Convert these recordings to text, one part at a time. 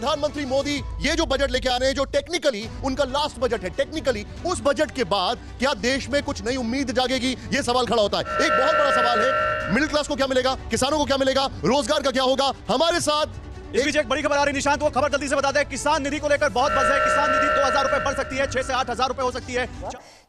प्रधानमंत्री मोदी ये जो बजट लेके आ रहे हैं जो टेक्निकली उनका लास्ट बजट है टेक्निकली उस बजट के बाद क्या देश में कुछ नई उम्मीद जागेगी ये सवाल खड़ा होता है एक बहुत बड़ा सवाल है मिडिल क्लास को क्या मिलेगा किसानों को क्या मिलेगा रोजगार का क्या होगा हमारे साथ इस बीच एक बड़ी खबर आ रही निशांत वो खबर जल्दी से बता दें किसान निधि को लेकर बहुत बस है किसान निधि दो हजार रुपए बढ़ सकती है छह से आठ हजार रुपए हो सकती है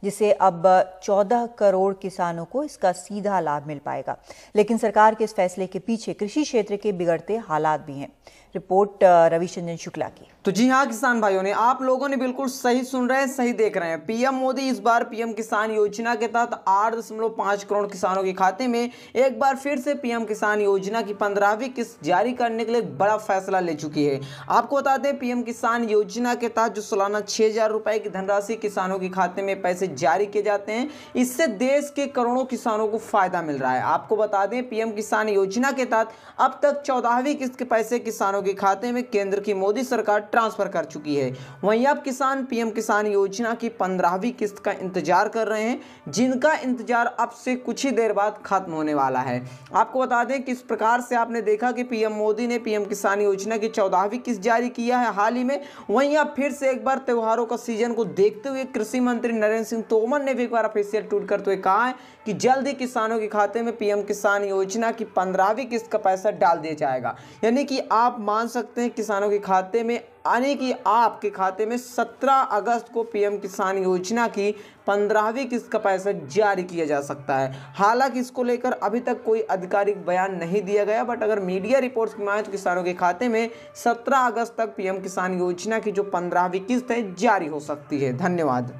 जिसे अब चौदह करोड़ किसानों को इसका सीधा लाभ मिल पाएगा लेकिन सरकार के इस फैसले के पीछे कृषि क्षेत्र के बिगड़ते हालात भी हैं रिपोर्ट रविचंद्रन शुक्ला की तो जी हाँ किसान भाइयों ने आप लोगों ने बिल्कुल सही सुन रहे हैं सही देख रहे हैं पीएम मोदी इस बार पीएम किसान योजना के तहत आठ दशमलव पांच करोड़ किसानों के खाते में एक बार फिर से पीएम किसान योजना की पंद्रहवीं किस्त जारी करने के लिए बड़ा फैसला ले चुकी है आपको बता दें पीएम किसान योजना के तहत जो सालाना छह हज़ार रुपए की धनराशि किसानों के खाते में पैसे जारी किए जाते हैं इससे देश के करोड़ों किसानों को फ़ायदा मिल रहा है आपको बता दें पीएम किसान योजना के तहत अब तक चौदहवीं किस्त के पैसे किसानों के खाते में केंद्र की मोदी सरकार ट्रांसफ़र कर चुकी है वहीं अब किसान पीएम किसान योजना की पंद्रहवीं किस्त का इंतजार कर रहे हैं जिनका इंतजार अब से कुछ ही देर बाद खत्म होने वाला है आपको बता दें किस प्रकार से आपने देखा कि पीएम मोदी ने पीएम किसान किसान योजना की चौदहवीं किस्त जारी किया है हाल ही में वहीं अब फिर से एक बार त्योहारों का सीजन को देखते हुए कृषि मंत्री नरेंद्र सिंह तोमर ने भी एक बार ऑफिसियल ट्वीट करते हुए कहा है कि जल्द ही किसानों के खाते में पीएम किसान योजना की पंद्रहवीं किस्त का पैसा डाल दिया जाएगा यानी कि आप मान सकते हैं किसानों के खाते में यानी कि आपके खाते में 17 अगस्त को पीएम किसान योजना की पंद्रहवीं किस्त का पैसा जारी किया जा सकता है हालांकि इसको लेकर अभी तक कोई आधिकारिक बयान नहीं दिया गया बट अगर मीडिया रिपोर्ट्स की माने तो किसानों के खाते में 17 अगस्त तक पीएम किसान योजना की जो पंद्रहवीं किस्त है जारी हो सकती है धन्यवाद